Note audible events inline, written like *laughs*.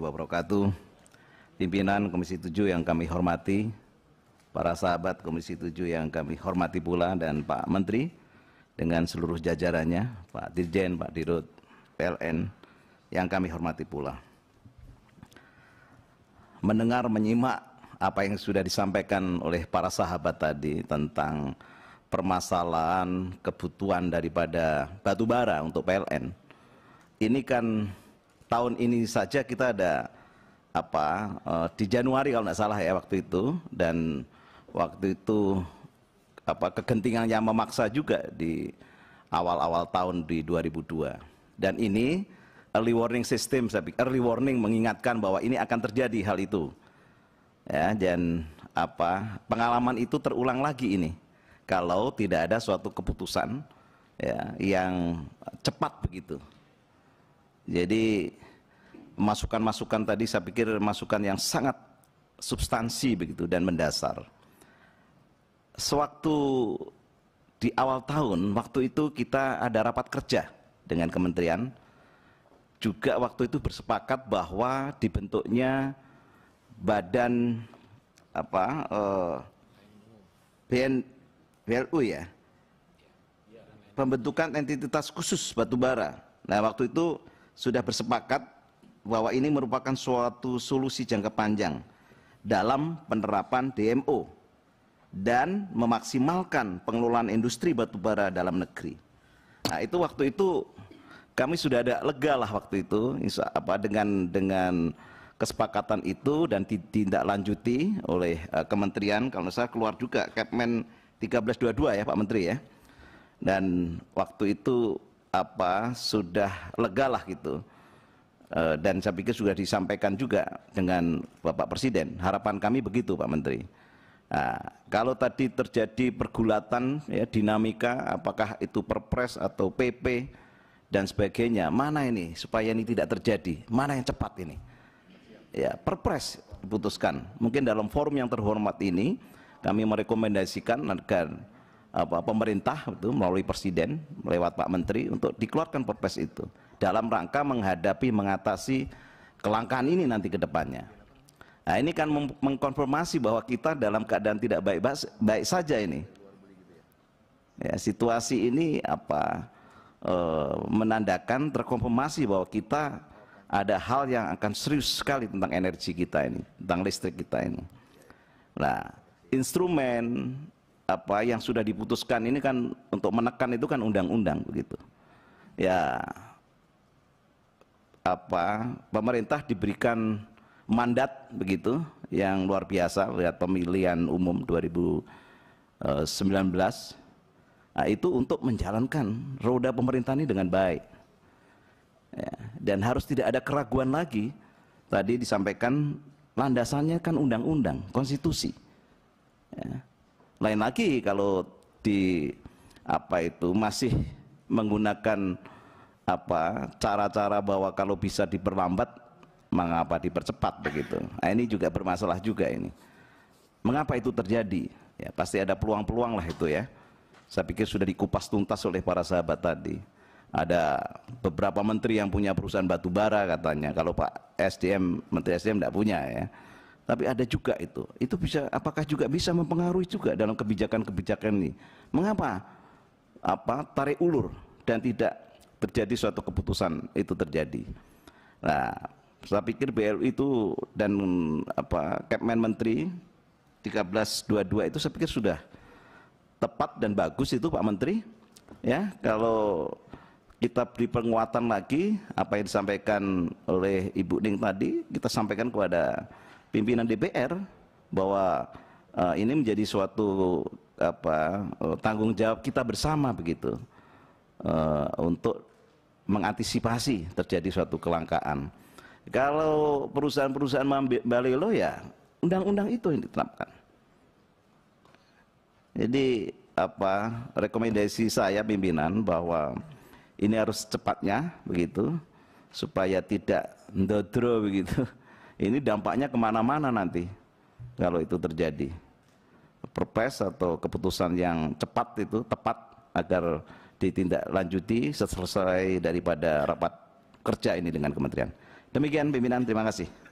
wabarakatuh. Pimpinan Komisi 7 yang kami hormati, para sahabat Komisi 7 yang kami hormati pula dan Pak Menteri dengan seluruh jajarannya, Pak Dirjen, Pak Dirut, PLN yang kami hormati pula. Mendengar menyimak apa yang sudah disampaikan oleh para sahabat tadi tentang permasalahan kebutuhan daripada batu bara untuk PLN. Ini kan tahun ini saja kita ada apa uh, di Januari kalau nggak salah ya waktu itu dan waktu itu apa kegentingan yang memaksa juga di awal-awal tahun di 2002 dan ini early warning system saya pikir early warning mengingatkan bahwa ini akan terjadi hal itu ya dan apa pengalaman itu terulang lagi ini kalau tidak ada suatu keputusan ya yang cepat begitu jadi masukan-masukan tadi saya pikir masukan yang sangat substansi begitu dan mendasar. Sewaktu di awal tahun, waktu itu kita ada rapat kerja dengan kementerian. Juga waktu itu bersepakat bahwa dibentuknya badan apa eh, BN, BLU ya, pembentukan entitas khusus batubara. Nah waktu itu sudah bersepakat bahwa ini merupakan suatu solusi jangka panjang dalam penerapan DMO dan memaksimalkan pengelolaan industri batubara dalam negeri. Nah, itu waktu itu kami sudah ada lega lah waktu itu insya, apa dengan dengan kesepakatan itu dan ditindaklanjuti oleh uh, kementerian kalau saya keluar juga Kepmen 1322 ya Pak Menteri ya. Dan waktu itu apa sudah lega lah gitu Eh, dan saya pikir sudah disampaikan juga dengan Bapak Presiden. Harapan kami begitu Pak Menteri. Nah, kalau tadi terjadi pergulatan ya dinamika apakah itu Perpres atau PP dan sebagainya, mana ini supaya ini tidak terjadi? Mana yang cepat ini? Ya, Perpres diputuskan. Mungkin dalam forum yang terhormat ini kami merekomendasikan agar apa pemerintah itu melalui presiden lewat Pak Menteri untuk dikeluarkan Perpres itu dalam rangka menghadapi mengatasi kelangkaan ini nanti ke depannya. Nah, ini kan mengkonfirmasi bahwa kita dalam keadaan tidak baik baik saja ini. Ya, situasi ini apa e, menandakan terkonfirmasi bahwa kita ada hal yang akan serius sekali tentang energi kita ini, tentang listrik kita ini. Nah, instrumen apa yang sudah diputuskan ini kan untuk menekan itu kan undang-undang begitu. Ya, apa pemerintah diberikan mandat begitu yang luar biasa lihat pemilihan umum 2019 eh, nah, itu untuk menjalankan roda pemerintahan ini dengan baik ya, dan harus tidak ada keraguan lagi tadi disampaikan landasannya kan undang-undang konstitusi ya. lain lagi kalau di apa itu masih menggunakan apa cara-cara bahwa kalau bisa diperlambat mengapa dipercepat begitu nah, ini juga bermasalah juga ini mengapa itu terjadi ya pasti ada peluang-peluang lah itu ya saya pikir sudah dikupas tuntas oleh para sahabat tadi ada beberapa menteri yang punya perusahaan batu bara katanya kalau Pak SDM Menteri SDM tidak punya ya tapi ada juga itu itu bisa apakah juga bisa mempengaruhi juga dalam kebijakan-kebijakan ini mengapa apa tarik ulur dan tidak terjadi suatu keputusan itu terjadi. Nah, saya pikir BLU itu dan apa Kepmen Menteri 1322 itu saya pikir sudah tepat dan bagus itu Pak Menteri. Ya, kalau kita beri penguatan lagi apa yang disampaikan oleh Ibu Ning tadi, kita sampaikan kepada pimpinan DPR bahwa uh, ini menjadi suatu apa eh, tanggung jawab kita bersama begitu uh, untuk mengantisipasi terjadi suatu kelangkaan. Kalau perusahaan-perusahaan balelo ya undang-undang itu yang diterapkan. Jadi apa rekomendasi saya pimpinan bahwa ini harus cepatnya begitu supaya tidak ndodro *laughs* begitu. Ini dampaknya kemana-mana nanti kalau itu terjadi. Perpres atau keputusan yang cepat itu tepat agar ditindaklanjuti selesai daripada rapat kerja ini dengan kementerian. Demikian pimpinan, terima kasih.